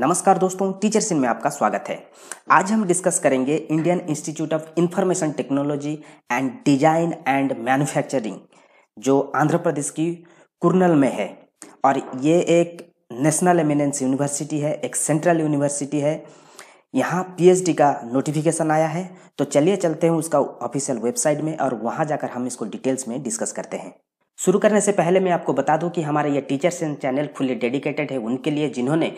नमस्कार दोस्तों टीचर सिंह में आपका स्वागत है आज हम डिस्कस करेंगे Indian Institute of Information Technology and Design and Manufacturing जो आंध्र प्रदेश की कुरनल में है और ये एक नेशनल एमिनेंस यूनिवर्सिटी है एक सेंट्रल यूनिवर्सिटी है यहाँ पीएचडी का नोटिफिकेशन आया है तो चलिए चलते हैं उसका ऑफिशियल वेबसाइट में और वहाँ जाकर हम इसको डिटेल्स में डिस्कस करते हैं शुरू करने से पहले मैं आपको बता दूं कि हमारा ये teacher sense channel fully dedicated है उनके लिए जिन्होंने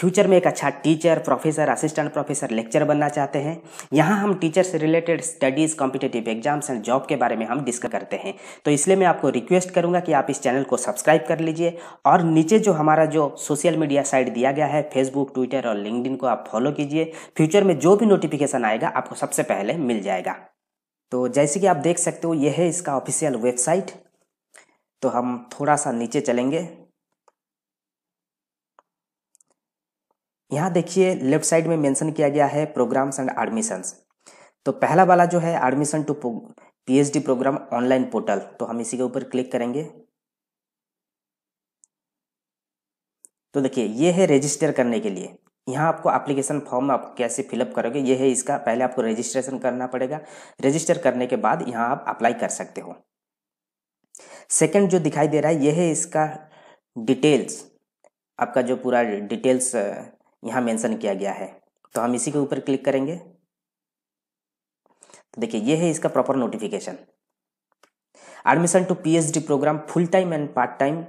फ्यूचर में एक अच्छा teacher professor assistant professor lecture बनना चाहते हैं यहाँ हम टीचर से related studies competitive exams and job के बारे में हम डिस्कस करते हैं तो इसलिए मैं आपको रिक्वेस्ट करूँगा कि आप इस चैनल को सब्सक्राइब कर लीजिए और नीचे जो हमारा जो सोशल मीडिया साइट दिया गया है फेसबुक ट्विटर और लिंकड को आप फॉलो कीजिए फ्यूचर में जो भी नोटिफिकेशन आएगा आपको सबसे पहले मिल जाएगा तो जैसे कि आप देख सकते हो यह है इसका ऑफिशियल वेबसाइट तो हम थोड़ा सा नीचे चलेंगे यहाँ देखिए लेफ्ट साइड में मेंशन किया गया है प्रोग्राम्स एंड एडमिशंस तो पहला वाला जो है admission to PhD program online portal तो हम इसी के ऊपर क्लिक करेंगे तो देखिए ये है रजिस्टर करने के लिए यहाँ आपको एप्लीकेशन फॉर्म आप कैसे फिलअप करोगे ये है इसका पहले आपको रजिस्ट्रेशन करना पड़ेगा रजिस्टर करने के बाद यहाँ आप अप्लाई कर सकते हो सेकंड जो दिखाई दे रहा है यह है इसका डिटेल्स आपका जो पूरा डिटेल्स यहाँ मेंशन किया गया है तो हम इसी के ऊपर क्लिक करेंगे तो देखिए यह है इसका proper notification admission to PhD program full time and part time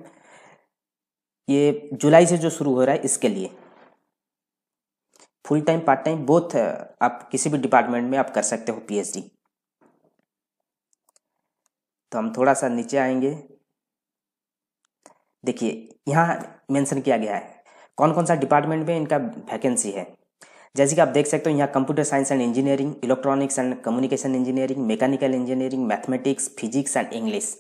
ये जुलाई से जो शुरू हो रहा है इसके लिए full time part time both आप किसी भी डिपार्टमेंट में आप कर सकते हो पीएचडी तो हम थोड़ा सा नीचे आएंगे देखिए यहाँ मेंशन किया गया है कौन कौन सा डिपार्टमेंट में इनका वैकेंसी है जैसे कि आप देख सकते हो यहाँ computer science and engineering electronics and communication engineering mechanical engineering mathematics physics and English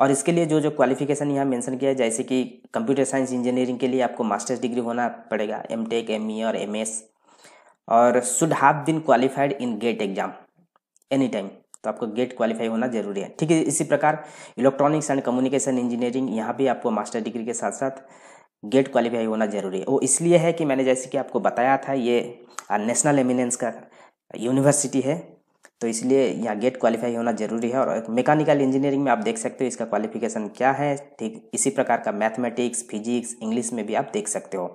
और इसके लिए जो जो क्वालिफिकेशन यहाँ मेंशन किया है जैसे कि कंप्यूटर साइंस इंजीनियरिंग के लिए आपको मास्टर्स डिग्री होना पड़ेगा एम टेक एम ई और एम एस और should have been qualified in GATE exam any time तो आपको गेट क्वालिफाई होना जरूरी है ठीक है इसी प्रकार इलेक्ट्रॉनिक्स एंड कम्युनिकेशन इंजीनियरिंग यहाँ भी आपको मास्टर डिग्री के साथ साथ गेट क्वालिफाई होना जरूरी है वो इसलिए है कि मैंने जैसे कि आपको बताया था ये नेशनल एमिनेंस का यूनिवर्सिटी है तो इसलिए यहाँ गेट क्वालिफाई होना जरूरी है और मैकेनिकल इंजीनियरिंग में आप देख सकते हो इसका क्वालिफिकेशन क्या है ठीक इसी प्रकार का मैथमेटिक्स फिजिक्स इंग्लिश में भी आप देख सकते हो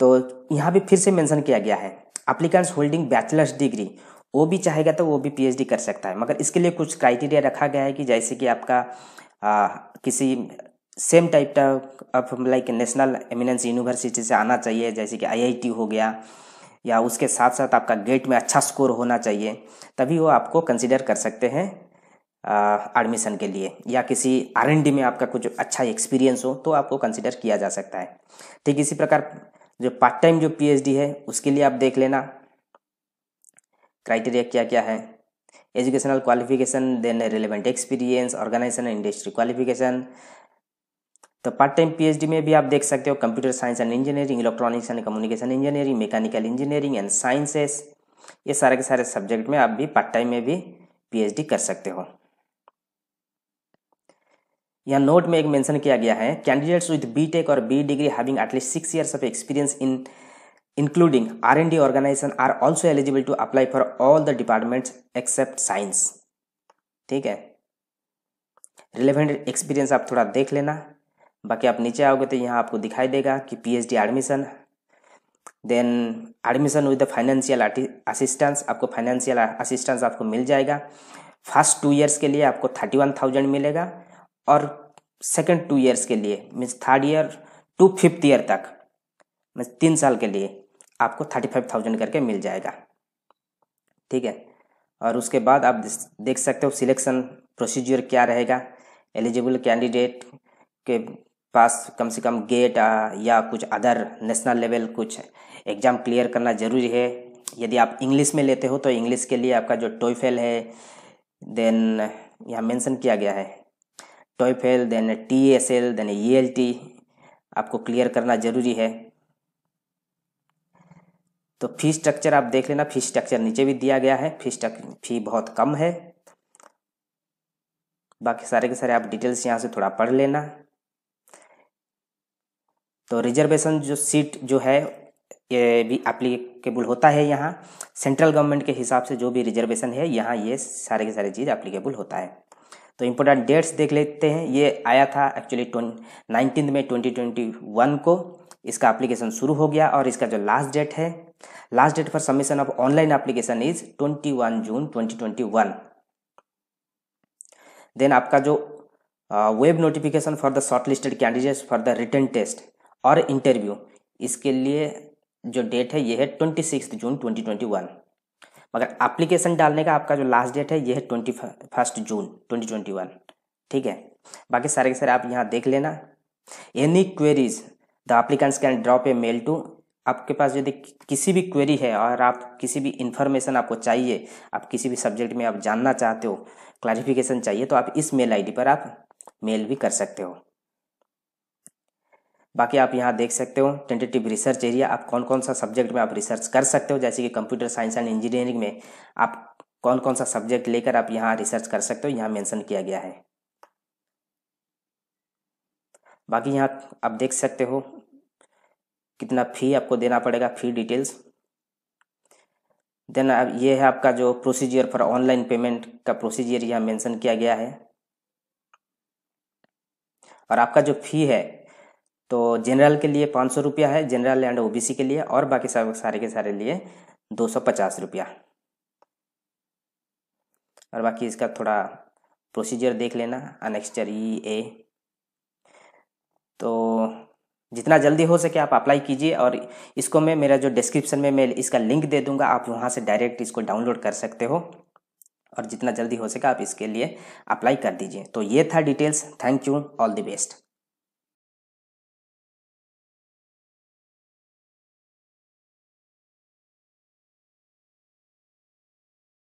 तो यहाँ भी फिर से मेंशन किया गया है अप्लीकेंट्स होल्डिंग बैचलर्स डिग्री वो भी चाहेगा तो वो भी पीएचडी कर सकता है मगर इसके लिए कुछ क्राइटेरिया रखा गया है कि जैसे कि आपका आ, किसी सेम टाइप का of like national eminence university से आना चाहिए जैसे कि आईआईटी हो गया या उसके साथ साथ आपका गेट में अच्छा स्कोर होना चाहिए तभी वो आपको कंसिडर कर सकते हैं एडमिशन के लिए या किसी आर में आपका कुछ अच्छा एक्सपीरियंस हो तो आपको कंसिडर किया जा सकता है ठीक इसी प्रकार जो पार्ट टाइम जो पीएचडी है उसके लिए आप देख लेना क्राइटेरिया क्या क्या है educational qualification then relevant experience organization industry qualification तो पार्ट टाइम पीएचडी में भी आप देख सकते हो computer science and engineering electronics and communication engineering mechanical engineering and sciences ये सारे के सारे सब्जेक्ट में आप भी पार्ट टाइम में भी पीएचडी कर सकते हो यहाँ नोट में एक मेंशन किया गया है कैंडिडेट्स विद बी टेक और B degree having at least six years of experience in including the organization are also eligible to apply for all the departments except science ठीक है रिलेवेंट एक्सपीरियंस आप थोड़ा देख लेना बाकी आप नीचे आओगे तो यहाँ आपको दिखाई देगा कि PhD admission then admission with the financial assistance आपको फाइनेंशियल असिस्टेंस आपको मिल जाएगा फर्स्ट टू ईयर्स के लिए आपको थर्टी वन थाउजेंड मिलेगा और सेकेंड टू ईयर्स के लिए means third year to fifth year तक मीन्स तीन साल के लिए आपको थर्टी फाइव थाउजेंड करके मिल जाएगा ठीक है और उसके बाद आप देख सकते हो सिलेक्शन प्रोसीजर क्या रहेगा एलिजिबल कैंडिडेट के पास कम से कम गेट या कुछ अदर नेशनल लेवल कुछ एग्ज़ाम क्लियर करना ज़रूरी है यदि आप इंग्लिश में लेते हो तो इंग्लिश के लिए आपका जो टोईफेल है देन यहाँ मेंशन किया गया है TOEFL then T S L then E L T आपको क्लियर करना जरूरी है तो फी स्ट्रक्चर आप देख लेना फी स्ट्रक्चर नीचे भी दिया गया है फी फी बहुत कम है बाकी सारे के सारे आप डिटेल्स यहाँ से थोड़ा पढ़ लेना तो रिजर्वेशन जो सीट जो है ये भी एप्लीकेबल होता है यहाँ सेंट्रल गवर्नमेंट के हिसाब से जो भी रिजर्वेशन है यहाँ ये सारे के सारे चीज़ एप्लीकेबल होता है तो इम्पोर्टेंट डेट्स देख लेते हैं ये आया था एक्चुअली नाइनटीन में ट्वेंटी ट्वेंटी वन को इसका एप्लीकेशन शुरू हो गया और इसका जो लास्ट डेट है last date for submission of online application is 21 June 2021 then आपका जो web notification for the shortlisted candidates for the written test और इंटरव्यू इसके लिए जो डेट है ये है ट्वेंटी जून वन मगर एप्लीकेशन डालने का आपका जो लास्ट डेट है ये है twenty first June twenty twenty one ठीक है बाकी सारे के सारे आप यहाँ देख लेना any queries the applicants can drop a mail to आपके पास यदि किसी भी क्वेरी है और आप किसी भी इन्फॉर्मेशन आपको चाहिए आप किसी भी सब्जेक्ट में आप जानना चाहते हो क्लैरिफिकेशन चाहिए तो आप इस मेल आईडी पर आप मेल भी कर सकते हो बाकी आप यहाँ देख सकते हो टेंटेटिव रिसर्च एरिया आप कौन कौन सा सब्जेक्ट में आप रिसर्च कर सकते हो जैसे कि कंप्यूटर साइंस एंड इंजीनियरिंग में आप कौन कौन सा सब्जेक्ट लेकर आप यहाँ रिसर्च कर सकते हो यहाँ मेंशन किया गया है बाकी यहाँ आप देख सकते हो कितना फ़ी आपको देना पड़ेगा फ़ी डिटेल्स देन अब ये है आपका जो प्रोसीजियर फॉर ऑनलाइन पेमेंट का प्रोसीजियर यहाँ मेंशन किया गया है और आपका जो फ़ी है तो जनरल के लिए पाँच सौ रुपया है जनरल एंड ओबीसी के लिए और बाकी सब सारे के सारे लिए दो सौ पचास रुपया और बाकी इसका थोड़ा प्रोसीजर देख लेना ई ए e तो जितना जल्दी हो सके आप अप्लाई कीजिए और इसको मैं मेरा जो डिस्क्रिप्शन में मैं इसका लिंक दे दूंगा आप वहाँ से डायरेक्ट इसको डाउनलोड कर सकते हो और जितना जल्दी हो सके आप इसके लिए अप्लाई कर दीजिए तो ये था details thank you all the best